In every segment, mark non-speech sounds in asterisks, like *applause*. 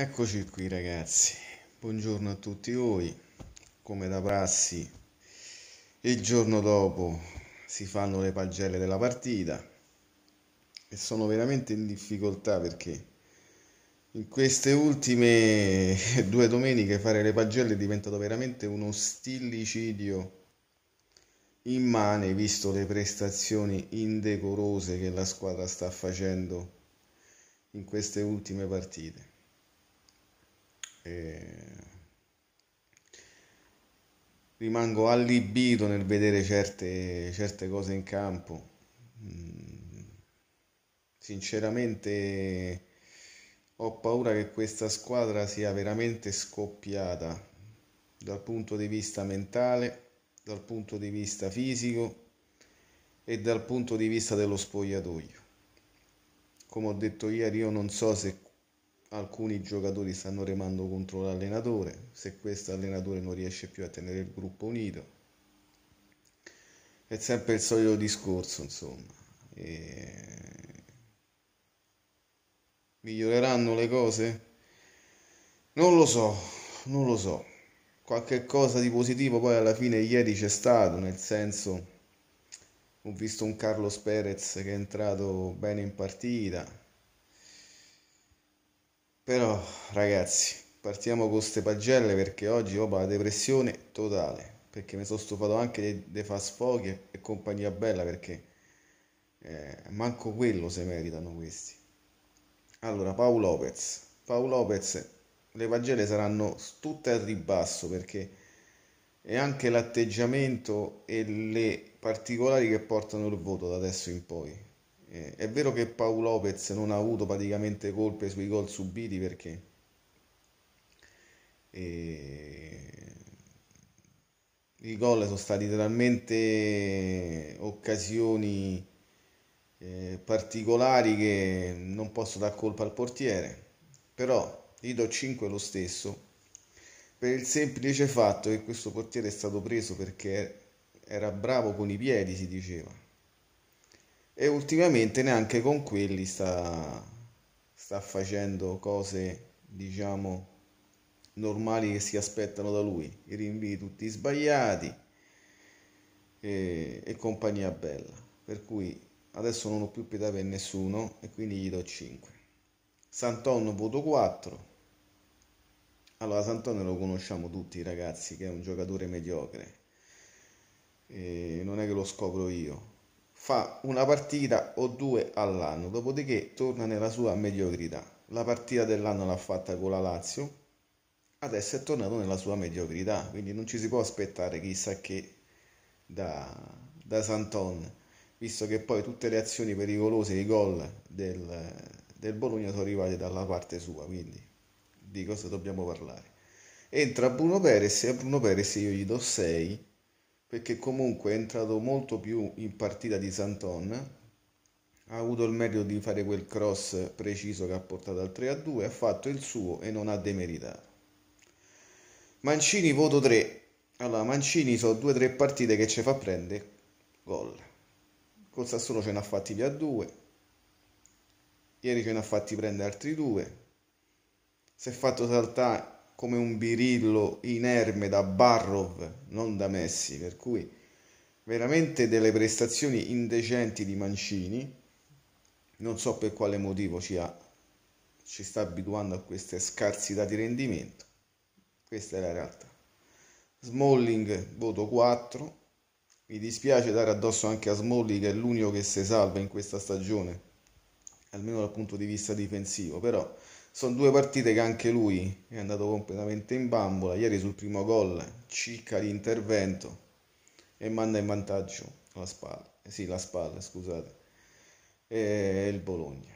Eccoci qui ragazzi, buongiorno a tutti voi, come da prassi il giorno dopo si fanno le pagelle della partita e sono veramente in difficoltà perché in queste ultime *laughs* due domeniche fare le pagelle è diventato veramente uno stillicidio immane visto le prestazioni indecorose che la squadra sta facendo in queste ultime partite rimango allibito nel vedere certe, certe cose in campo. Mm. sinceramente ho paura che questa squadra sia veramente scoppiata dal punto di vista mentale, dal punto di vista fisico e dal punto di vista dello spogliatoio. Come ho detto ieri, io non so se alcuni giocatori stanno remando contro l'allenatore, se questo allenatore non riesce più a tenere il gruppo unito. È sempre il solito discorso, insomma. E... Miglioreranno le cose? Non lo so, non lo so. Qualche cosa di positivo poi alla fine ieri c'è stato, nel senso ho visto un Carlos Perez che è entrato bene in partita però ragazzi, partiamo con queste pagelle perché oggi ho la depressione totale, perché mi sono stufato anche dei, dei fast food e, compagnia bella perché eh, manco quello se meritano questi. Allora, Paolo Lopez. Paolo Lopez, le pagelle saranno tutte al ribasso perché è anche l'atteggiamento e le particolari che portano il voto da adesso in poi eh, è vero che Paul Lopez non ha avuto praticamente colpe sui gol subiti perché eh, i gol sono stati talmente occasioni eh, particolari che non posso dar colpa al portiere, però gli do 5 lo stesso per il semplice fatto che questo portiere è stato preso perché era bravo con i piedi, si diceva e ultimamente neanche con quelli sta, sta facendo cose diciamo normali che si aspettano da lui i rinvii tutti sbagliati e, e compagnia bella per cui adesso non ho più pietà per nessuno e quindi gli do 5 Santon voto 4 allora Santon lo conosciamo tutti ragazzi che è un giocatore mediocre e non è che lo scopro io fa una partita o due all'anno, dopodiché torna nella sua mediocrità. La partita dell'anno l'ha fatta con la Lazio, adesso è tornato nella sua mediocrità, quindi non ci si può aspettare chissà che da, da Santon, visto che poi tutte le azioni pericolose, i gol del, del Bologna sono arrivati dalla parte sua, quindi di cosa dobbiamo parlare. Entra Bruno Perez e a Bruno Perez io gli do 6 perché comunque è entrato molto più in partita di Santon, ha avuto il merito di fare quel cross preciso che ha portato al 3 a 2, ha fatto il suo e non ha demeritato. Mancini voto 3. Allora, Mancini sono due o tre partite che ci fa prendere gol. Col Sassuolo ce ne ha fatti via due. Ieri ce ne ha fatti prendere altri due. Si è fatto saltare come un birillo inerme da Barrov, non da Messi, per cui veramente delle prestazioni indecenti di Mancini, non so per quale motivo ci, ha, ci sta abituando a queste scarsità di rendimento, questa è la realtà. Smalling voto 4, mi dispiace dare addosso anche a Smalling che è l'unico che si salva in questa stagione almeno dal punto di vista difensivo, però sono due partite che anche lui è andato completamente in bambola, ieri sul primo gol cicca di intervento e manda in vantaggio la spalla, eh sì la spalla scusate, e il Bologna.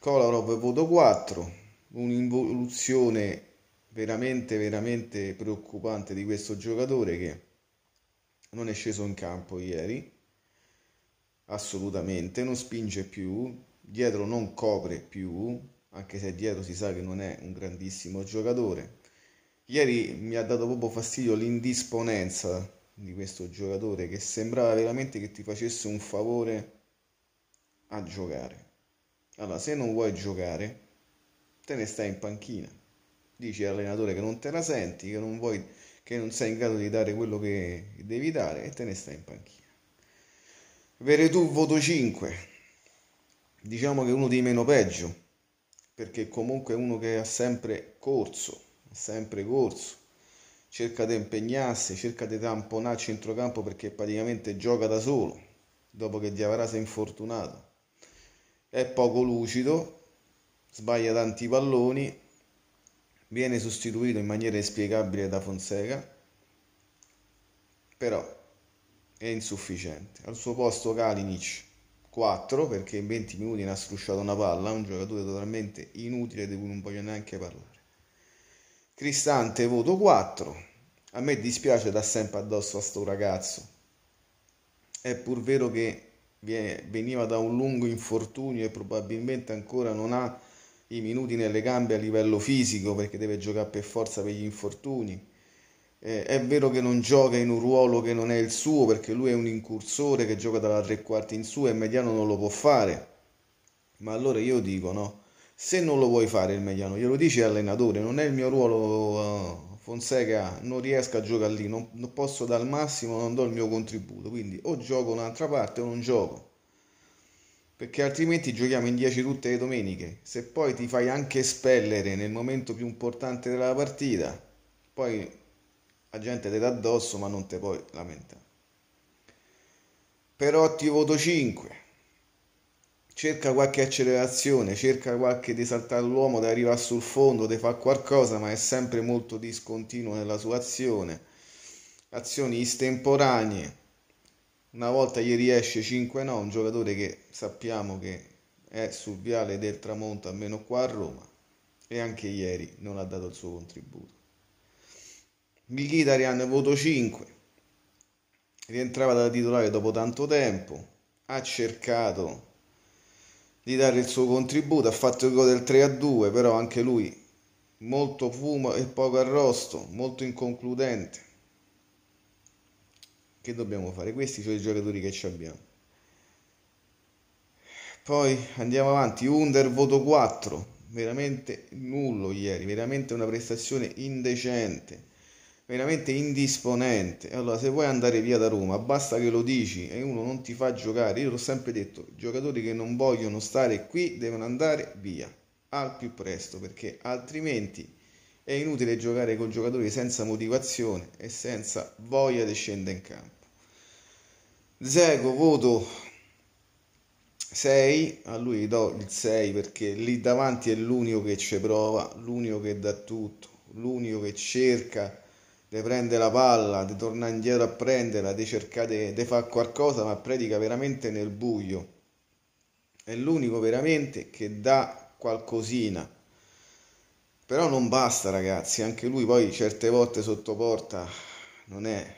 Kolarov voto 4, un'involuzione veramente veramente preoccupante di questo giocatore che non è sceso in campo ieri assolutamente non spinge più dietro non copre più, anche se dietro si sa che non è un grandissimo giocatore. Ieri mi ha dato proprio fastidio l'indisponenza di questo giocatore che sembrava veramente che ti facesse un favore a giocare. Allora, se non vuoi giocare, te ne stai in panchina. Dici all'allenatore che non te la senti, che non, vuoi, che non sei in grado di dare quello che devi dare e te ne stai in panchina. Veretù voto 5 diciamo che uno dei meno peggio, perché comunque è uno che ha sempre corso, sempre corso, cerca di impegnarsi, cerca di tamponare il centrocampo perché praticamente gioca da solo, dopo che Diavara si è infortunato. È poco lucido, sbaglia tanti palloni, viene sostituito in maniera inspiegabile da Fonseca, però è insufficiente. Al suo posto Kalinic 4 perché in 20 minuti ne ha strusciato una palla, un giocatore totalmente inutile di cui non voglio neanche parlare. Cristante voto 4. A me dispiace da sempre addosso a sto ragazzo. È pur vero che veniva da un lungo infortunio e probabilmente ancora non ha i minuti nelle gambe a livello fisico perché deve giocare per forza per gli infortuni eh, è vero che non gioca in un ruolo che non è il suo perché lui è un incursore che gioca dalla tre quarti in su e mediano non lo può fare. Ma allora io dico no, se non lo vuoi fare il mediano, glielo dici allenatore, non è il mio ruolo uh, Fonseca, non riesco a giocare lì, non, non posso dal massimo, non do il mio contributo, quindi o gioco un'altra parte o non gioco. Perché altrimenti giochiamo in 10 tutte le domeniche. Se poi ti fai anche spellere nel momento più importante della partita, poi la gente te dà addosso ma non te puoi lamentare. Però ti voto 5. Cerca qualche accelerazione, cerca qualche di saltare l'uomo, di arrivare sul fondo, di fare qualcosa, ma è sempre molto discontinuo nella sua azione. Azioni istemporanee. Una volta gli riesce 5 no, un giocatore che sappiamo che è sul viale del tramonto, almeno qua a Roma, e anche ieri non ha dato il suo contributo. Mkhitaryan voto 5 rientrava da titolare dopo tanto tempo ha cercato di dare il suo contributo ha fatto il gol del 3 a 2 però anche lui molto fumo e poco arrosto molto inconcludente che dobbiamo fare questi sono i giocatori che ci abbiamo poi andiamo avanti under voto 4 veramente nullo ieri veramente una prestazione indecente veramente indisponente. Allora, se vuoi andare via da Roma, basta che lo dici e uno non ti fa giocare. Io l'ho sempre detto, giocatori che non vogliono stare qui devono andare via al più presto, perché altrimenti è inutile giocare con giocatori senza motivazione e senza voglia di scendere in campo. Zego, voto 6, a lui do il 6 perché lì davanti è l'unico che ci prova, l'unico che dà tutto, l'unico che cerca le prende la palla, le torna indietro a prenderla, le cerca di fare qualcosa, ma predica veramente nel buio. È l'unico veramente che dà qualcosina. Però non basta, ragazzi, anche lui poi certe volte sotto porta non è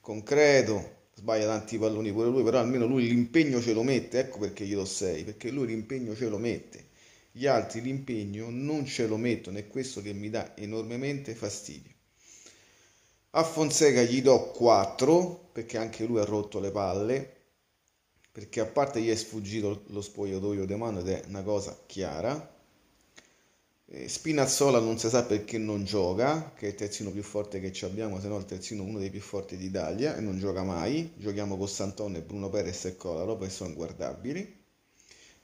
concreto, sbaglia tanti palloni pure lui, però almeno lui l'impegno ce lo mette, ecco perché gli do 6, perché lui l'impegno ce lo mette. Gli altri l'impegno non ce lo mettono, è questo che mi dà enormemente fastidio. A Fonseca gli do 4 perché anche lui ha rotto le palle, perché a parte gli è sfuggito lo spogliatoio di mano ed è una cosa chiara. Spinazzola non si sa perché non gioca, che è il terzino più forte che abbiamo, se no il terzino uno dei più forti d'Italia e non gioca mai. Giochiamo con Santon e Bruno Perez e Colaro, poi sono guardabili.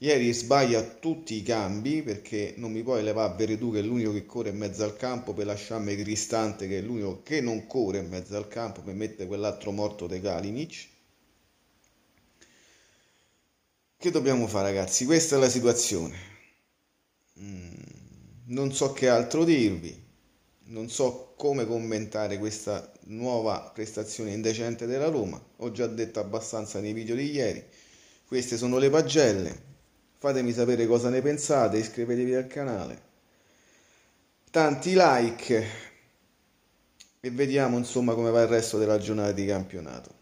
Ieri sbaglia tutti i cambi perché non mi puoi levare Veredù che è l'unico che corre in mezzo al campo per lasciarmi Cristante che è l'unico che non corre in mezzo al campo per mettere quell'altro morto De Kalinic. Che dobbiamo fare ragazzi? Questa è la situazione. Mm, non so che altro dirvi, non so come commentare questa nuova prestazione indecente della Roma, ho già detto abbastanza nei video di ieri. Queste sono le pagelle Fatemi sapere cosa ne pensate, iscrivetevi al canale. Tanti like e vediamo insomma come va il resto della giornata di campionato.